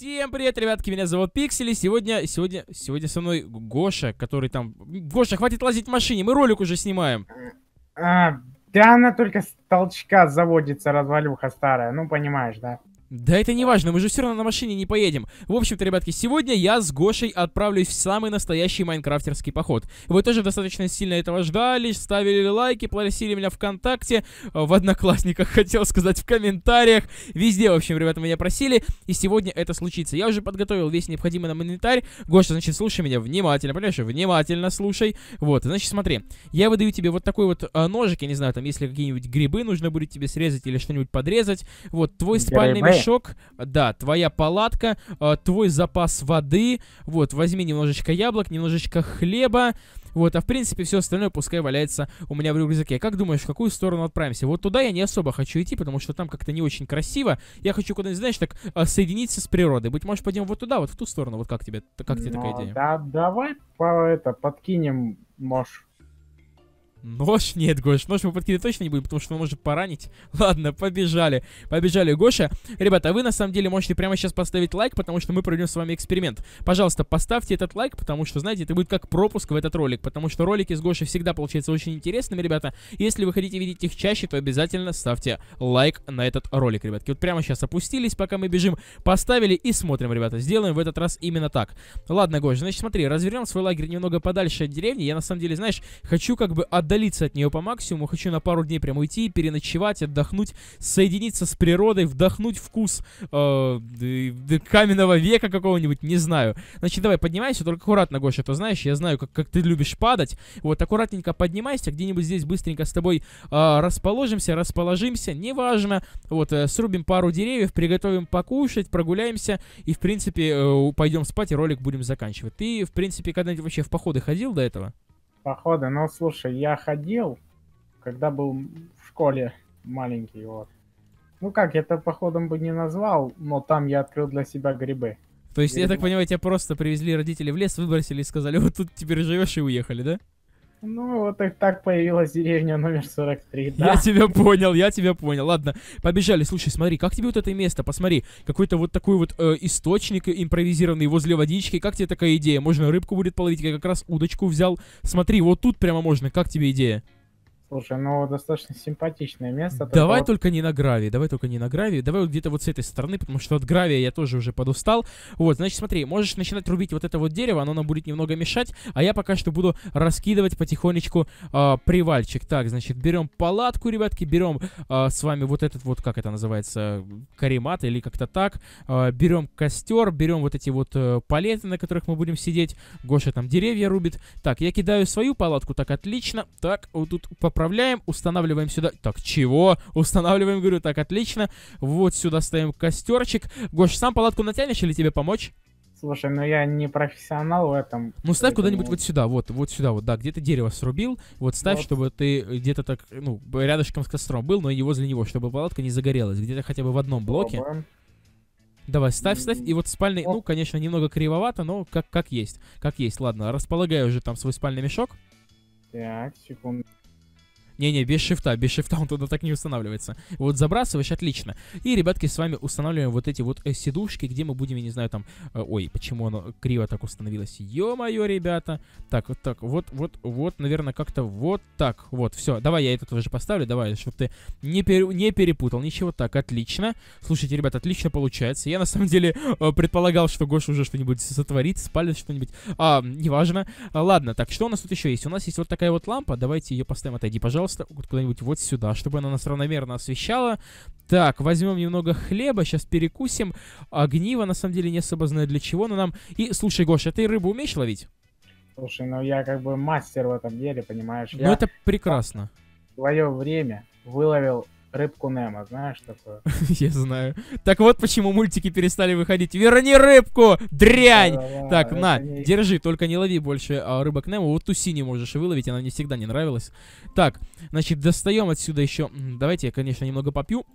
Всем привет, ребятки, меня зовут Пиксели. Сегодня, сегодня, сегодня со мной Гоша, который там... Гоша, хватит лазить в машине, мы ролик уже снимаем. А, да она только с толчка заводится, развалюха старая, ну понимаешь, да? Да это не важно, мы же все равно на машине не поедем. В общем-то, ребятки, сегодня я с Гошей отправлюсь в самый настоящий майнкрафтерский поход. Вы тоже достаточно сильно этого ждали, ставили лайки, просили меня ВКонтакте, э, в Одноклассниках, хотел сказать, в комментариях. Везде, в общем, ребята, меня просили, и сегодня это случится. Я уже подготовил весь необходимый нам инвентарь. Гоша, значит, слушай меня внимательно, понимаешь? Внимательно слушай. Вот, значит, смотри, я выдаю тебе вот такой вот а, ножик, я не знаю, там, если какие-нибудь грибы нужно будет тебе срезать или что-нибудь подрезать. Вот, твой спальный мешок мешок, да, твоя палатка, э, твой запас воды, вот, возьми немножечко яблок, немножечко хлеба, вот, а в принципе все остальное пускай валяется у меня в рюкзаке. Как думаешь, в какую сторону отправимся? Вот туда я не особо хочу идти, потому что там как-то не очень красиво. Я хочу куда-нибудь, знаешь, так э, соединиться с природой. Быть может, пойдем вот туда, вот в ту сторону. Вот как тебе, как тебе Но, ну такая идея? Да, давай по это подкинем, можешь. Нож? Нет, Гош, нож мы подкидывать точно не будем, потому что он может поранить. Ладно, побежали. Побежали, Гоша. Ребята, а вы на самом деле можете прямо сейчас поставить лайк, потому что мы проведем с вами эксперимент. Пожалуйста, поставьте этот лайк, потому что, знаете, это будет как пропуск в этот ролик, потому что ролики с Гошей всегда получаются очень интересными, ребята. Если вы хотите видеть их чаще, то обязательно ставьте лайк на этот ролик, ребятки. Вот прямо сейчас опустились, пока мы бежим, поставили и смотрим, ребята. Сделаем в этот раз именно так. Ладно, Гош, значит, смотри, развернем свой лагерь немного подальше от деревни. Я, на самом деле, знаешь, хочу как бы от отдалиться от нее по максимуму, хочу на пару дней прям уйти, переночевать, отдохнуть, соединиться с природой, вдохнуть вкус э, каменного века какого-нибудь, не знаю. Значит, давай, поднимайся, только аккуратно, Гоша, а то знаешь, я знаю, как, как ты любишь падать. Вот, аккуратненько поднимайся, где-нибудь здесь быстренько с тобой э, расположимся, расположимся, неважно. Вот, э, срубим пару деревьев, приготовим покушать, прогуляемся и, в принципе, э, пойдем спать и ролик будем заканчивать. Ты, в принципе, когда-нибудь вообще в походы ходил до этого? Походы, ну слушай, я ходил, когда был в школе маленький, вот. Ну как, я это походом бы не назвал, но там я открыл для себя грибы. То есть, грибы. я так понимаю, тебя просто привезли родители в лес, выбросили и сказали, вот тут теперь живешь и уехали, да? Ну, вот так, так появилась деревня номер 43, да. Я тебя понял, я тебя понял. Ладно, побежали. Слушай, смотри, как тебе вот это место? Посмотри, какой-то вот такой вот э, источник импровизированный возле водички. Как тебе такая идея? Можно рыбку будет половить? Я как раз удочку взял. Смотри, вот тут прямо можно. Как тебе идея? Слушай, ну достаточно симпатичное место. Давай только, только вот... не на гравии, давай только не на гравии, давай вот где-то вот с этой стороны, потому что от гравия я тоже уже подустал. Вот, значит, смотри, можешь начинать рубить вот это вот дерево, оно нам будет немного мешать, а я пока что буду раскидывать потихонечку э, привальчик. Так, значит, берем палатку, ребятки, берем э, с вами вот этот вот, как это называется, каремат или как-то так. Э, берем костер, берем вот эти вот э, палеты, на которых мы будем сидеть. Гоша там деревья рубит. Так, я кидаю свою палатку, так, отлично. Так, вот тут поправим отправляем, устанавливаем сюда... Так, чего? Устанавливаем, говорю, так, отлично. Вот сюда ставим костерчик. Гош, сам палатку натянешь или тебе помочь? Слушай, ну я не профессионал в этом. Ну ставь куда-нибудь вот сюда, вот, вот сюда, вот, да, где то дерево срубил, вот ставь, вот. чтобы ты где-то так, ну, рядышком с костром был, но и возле него, чтобы палатка не загорелась, где-то хотя бы в одном блоке. Пробуем. Давай, ставь, ставь. И вот спальный, ну, конечно, немного кривовато, но как, как есть. Как есть, ладно. располагаю уже там свой спальный мешок. Так, секунду. Не-не, без шифта, без шифта он туда так не устанавливается. Вот забрасываешь, отлично. И, ребятки, с вами устанавливаем вот эти вот э, сидушки, где мы будем, я не знаю, там... Э, ой, почему оно криво так установилось? Ё-моё, ребята. Так, вот так, вот, вот, вот, наверное, как-то вот так. Вот, все. Давай я это тоже поставлю, давай, чтобы ты не, пере... не перепутал. Ничего так, отлично. Слушайте, ребята, отлично получается. Я, на самом деле, э, предполагал, что Гоша уже что-нибудь сотворит, спалит что-нибудь. А, неважно. А, ладно, так, что у нас тут еще есть? У нас есть вот такая вот лампа. Давайте ее поставим. Отойди, пожалуйста пожалуйста, куда-нибудь вот сюда, чтобы она нас равномерно освещала. Так, возьмем немного хлеба, сейчас перекусим. Огниво, на самом деле, не особо знаю для чего, но нам... И, слушай, Гоша, а ты рыбу умеешь ловить? Слушай, ну я как бы мастер в этом деле, понимаешь? Ну это прекрасно. В свое время выловил рыбку Немо, знаешь такое? Я знаю. Так вот почему мультики перестали выходить. Верни рыбку, дрянь! так, на, держи, только не лови больше а, рыбок Немо. Вот туси не можешь и выловить, она мне всегда не нравилась. Так, значит, достаем отсюда еще... Давайте я, конечно, немного попью.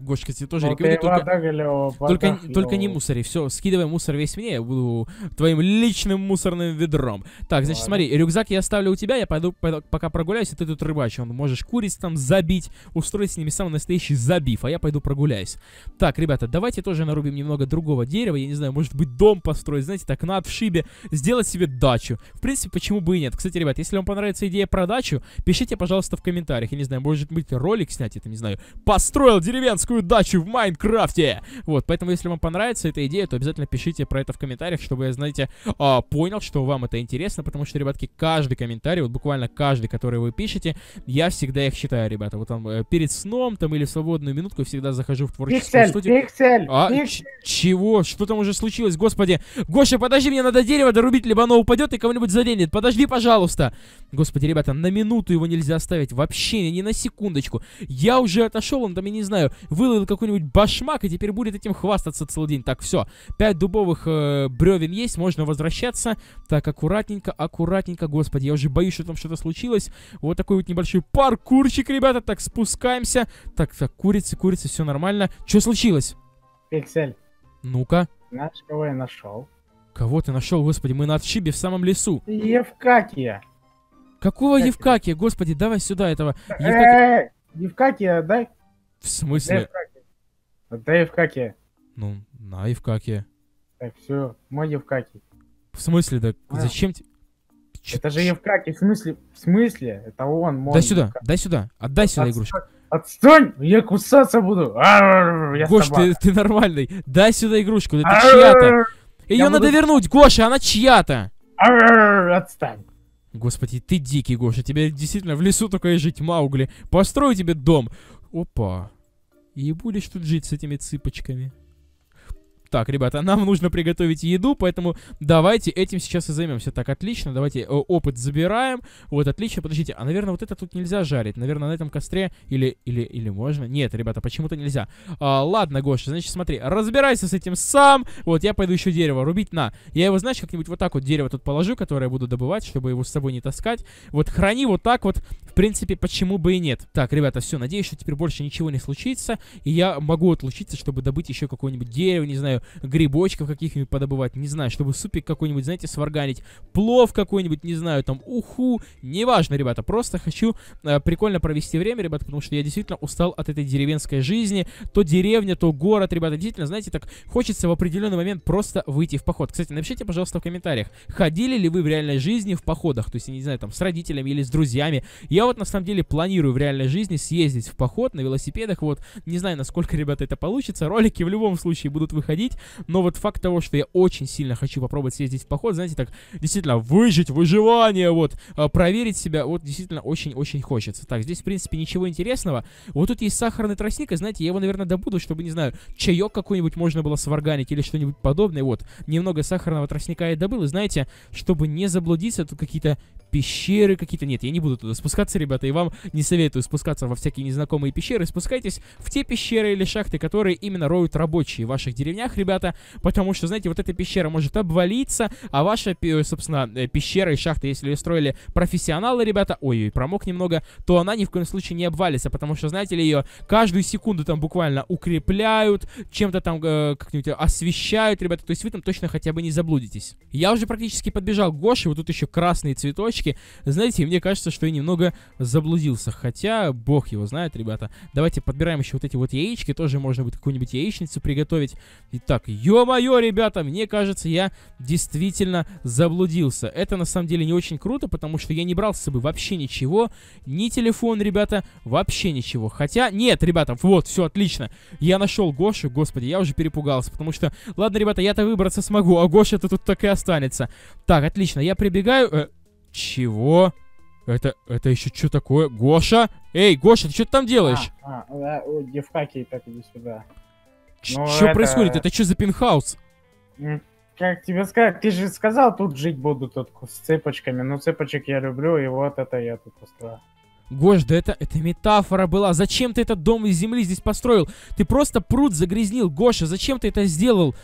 Гош, кстати, тоже Но ну, рекомендую. Только, только, только ну. не мусори. Все, скидывай мусор весь мне, я буду твоим личным мусорным ведром. Так, значит, Ладно. смотри, рюкзак я оставлю у тебя, я пойду, пойду пока прогуляюсь, и ты тут рыбачишь. Он можешь куриц там забить, устроить с ними самый настоящий забив, а я пойду прогуляюсь. Так, ребята, давайте тоже нарубим немного другого дерева, я не знаю, может быть, дом построить, знаете, так на отшибе, сделать себе дачу. В принципе, почему бы и нет. Кстати, ребят, если вам понравится идея про дачу, пишите, пожалуйста, в комментариях, я не знаю, может быть, ролик снять, это не знаю, построил деревенскую детскую дачу в Майнкрафте. Вот, поэтому, если вам понравится эта идея, то обязательно пишите про это в комментариях, чтобы я, знаете, а, понял, что вам это интересно, потому что, ребятки, каждый комментарий, вот буквально каждый, который вы пишете, я всегда их читаю, ребята. Вот там э, перед сном там или в свободную минутку я всегда захожу в творческую пиксель, студию. Excel. а, пиксель. Чего? Что там уже случилось? Господи. Гоша, подожди, мне надо дерево дорубить, либо оно упадет и кого-нибудь заденет. Подожди, пожалуйста. Господи, ребята, на минуту его нельзя оставить. Вообще, не на секундочку. Я уже отошел, он там, я не знаю, выловил какой-нибудь башмак и теперь будет этим хвастаться целый день. Так, все. Пять дубовых э, бревен есть, можно возвращаться. Так, аккуратненько, аккуратненько. Господи, я уже боюсь, что там что-то случилось. Вот такой вот небольшой паркурчик, ребята. Так, спускаемся. Так, так, курицы, курицы, все нормально. Что случилось? Пиксель. Ну-ка. Знаешь, кого я нашел? Кого ты нашел, господи? Мы на отшибе в самом лесу. Евкакия. Какого Евкакия? Господи, давай сюда этого. Э, Евкакия, Евкакия дай в смысле? Да Евкакия. Ну, на Евкакия. Так, все, мой Евкакий. В смысле, да а. зачем тебе... Это же Евкакий, в в смысле, в смысле? Это он, мой. Дай сюда, Евкакий. дай сюда, отдай сюда Отстань. игрушку. Отстань, я кусаться буду. Аррр, я Гош, ты, ты нормальный. Дай сюда игрушку, это чья-то. Ее я надо вернуть, Гоша, она чья-то. Отстань. Господи, ты дикий, Гоша. Тебе действительно в лесу только и жить, Маугли. Построю тебе дом. Опа. И будешь тут жить с этими цыпочками. Так, ребята, нам нужно приготовить еду, поэтому давайте этим сейчас и займемся. Так, отлично, давайте э, опыт забираем. Вот, отлично. Подождите, а, наверное, вот это тут нельзя жарить. Наверное, на этом костре или, или, или можно? Нет, ребята, почему-то нельзя. А, ладно, Гоша, значит, смотри, разбирайся с этим сам. Вот, я пойду еще дерево рубить. На, я его, знаешь, как-нибудь вот так вот дерево тут положу, которое я буду добывать, чтобы его с собой не таскать. Вот, храни вот так вот. В принципе, почему бы и нет. Так, ребята, все, надеюсь, что теперь больше ничего не случится. И я могу отлучиться, чтобы добыть еще какое-нибудь дерево, не знаю, грибочков каких-нибудь подобывать, не знаю, чтобы супик какой-нибудь, знаете, сварганить, плов какой-нибудь, не знаю, там, уху, неважно, ребята, просто хочу э, прикольно провести время, ребята, потому что я действительно устал от этой деревенской жизни, то деревня, то город, ребята, действительно, знаете, так хочется в определенный момент просто выйти в поход. Кстати, напишите, пожалуйста, в комментариях, ходили ли вы в реальной жизни в походах, то есть, я не знаю, там, с родителями или с друзьями. Я вот, на самом деле, планирую в реальной жизни съездить в поход на велосипедах, вот, не знаю, насколько, ребята, это получится, ролики в любом случае будут выходить, проходить, но вот факт того, что я очень сильно хочу попробовать съездить в поход, знаете, так, действительно, выжить, выживание, вот, а, проверить себя, вот, действительно, очень-очень хочется. Так, здесь, в принципе, ничего интересного. Вот тут есть сахарный тростник, и, знаете, я его, наверное, добуду, чтобы, не знаю, чаек какой-нибудь можно было сварганить или что-нибудь подобное, вот, немного сахарного тростника я добыл, и, знаете, чтобы не заблудиться, тут какие-то пещеры какие-то. Нет, я не буду туда спускаться, ребята, и вам не советую спускаться во всякие незнакомые пещеры. Спускайтесь в те пещеры или шахты, которые именно роют рабочие в ваших деревнях, ребята, потому что, знаете, вот эта пещера может обвалиться, а ваша, собственно, э, пещера и шахта, если ее строили профессионалы, ребята, ой-ой, промок немного, то она ни в коем случае не обвалится, потому что, знаете ли, ее каждую секунду там буквально укрепляют, чем-то там э, как-нибудь освещают, ребята, то есть вы там точно хотя бы не заблудитесь. Я уже практически подбежал к Гоше, вот тут еще красные цветочки, точки. Знаете, мне кажется, что я немного заблудился. Хотя, бог его знает, ребята. Давайте подбираем еще вот эти вот яички. Тоже можно будет какую-нибудь яичницу приготовить. Итак, ё-моё, ребята, мне кажется, я действительно заблудился. Это на самом деле не очень круто, потому что я не брал с собой вообще ничего. Ни телефон, ребята, вообще ничего. Хотя, нет, ребята, вот, все отлично. Я нашел Гошу, господи, я уже перепугался, потому что... Ладно, ребята, я-то выбраться смогу, а Гоша-то тут так и останется. Так, отлично, я прибегаю... Э, чего? Это, это еще что такое? Гоша? Эй, Гоша, ты что там делаешь? А, а да, э, о, девкаки, так иди сюда. что ну, это... происходит? Это что за пентхаус? Как тебе сказать? Ты же сказал, тут жить буду тут с цепочками. Ну, цепочек я люблю, и вот это я тут построил. Гош, да это, это метафора была. Зачем ты этот дом из земли здесь построил? Ты просто пруд загрязнил, Гоша. Зачем ты это сделал?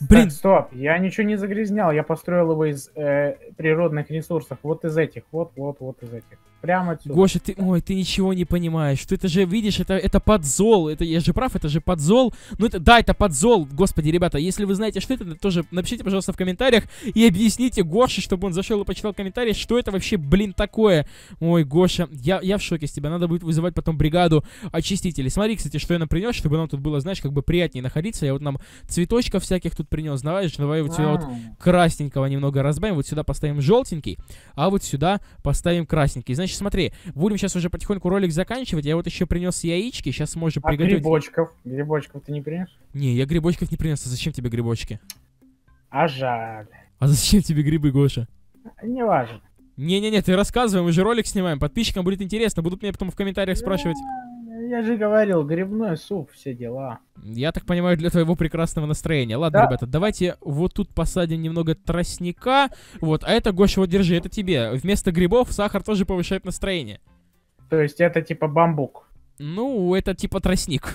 Блин. Так, стоп, я ничего не загрязнял, я построил его из э, природных ресурсов, вот из этих, вот, вот, вот из этих. Прямо отсюда. Гоша, ты, ой, ты ничего не понимаешь. Ты это же видишь, это, это подзол. Это, я же прав, это же подзол. Ну, это, да, это подзол. Господи, ребята, если вы знаете, что это, тоже напишите, пожалуйста, в комментариях и объясните Гоше, чтобы он зашел и почитал комментарии, что это вообще, блин, такое. Ой, Гоша, я, я в шоке с тебя. Надо будет вызывать потом бригаду очистителей. Смотри, кстати, что я нам принес, чтобы нам тут было, знаешь, как бы приятнее находиться. Я вот нам цветочков всяких тут принес. Знаешь, давай вот сюда вот красненького немного разбавим. Вот сюда поставим желтенький, а вот сюда поставим красненький. знаешь? значит, смотри, будем сейчас уже потихоньку ролик заканчивать. Я вот еще принес яички, сейчас можем а приготовить. грибочков? Грибочков ты не принес? Не, я грибочков не принес. А зачем тебе грибочки? А жаль. А зачем тебе грибы, Гоша? Не важно. Не-не-не, ты рассказываем, мы же ролик снимаем. Подписчикам будет интересно, будут меня потом в комментариях спрашивать. Ну, я же говорил, грибной суп, все дела. Я так понимаю, для твоего прекрасного настроения. Ладно, да. ребята, давайте вот тут посадим немного тростника. Вот, а это, Гоша, вот держи, это тебе. Вместо грибов сахар тоже повышает настроение. То есть это типа бамбук? Ну, это типа тростник.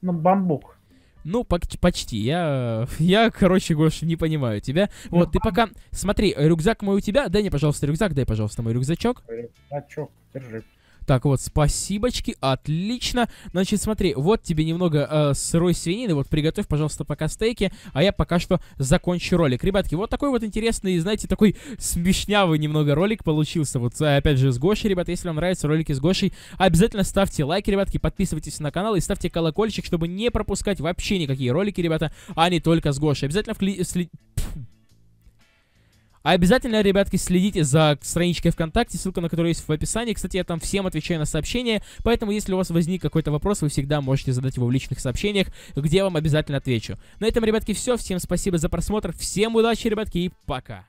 Ну, бамбук. Ну, почти, почти. Я, я, короче, Гоша, не понимаю тебя. Вот, ну, ты пока... Смотри, рюкзак мой у тебя. Дай мне, пожалуйста, рюкзак. Дай, пожалуйста, мой рюкзачок. Рюкзачок, держи. Так вот, спасибочки, отлично. Значит, смотри, вот тебе немного э, сырой свинины, вот приготовь, пожалуйста, пока стейки, а я пока что закончу ролик. Ребятки, вот такой вот интересный, знаете, такой смешнявый немного ролик получился. Вот, э, опять же, с Гошей, ребята, если вам нравятся ролики с Гошей, обязательно ставьте лайки, ребятки, подписывайтесь на канал и ставьте колокольчик, чтобы не пропускать вообще никакие ролики, ребята, а не только с Гошей. Обязательно вкли... А обязательно, ребятки, следите за страничкой ВКонтакте, ссылка на которую есть в описании. Кстати, я там всем отвечаю на сообщения, поэтому если у вас возник какой-то вопрос, вы всегда можете задать его в личных сообщениях, где я вам обязательно отвечу. На этом, ребятки, все. Всем спасибо за просмотр, всем удачи, ребятки, и пока!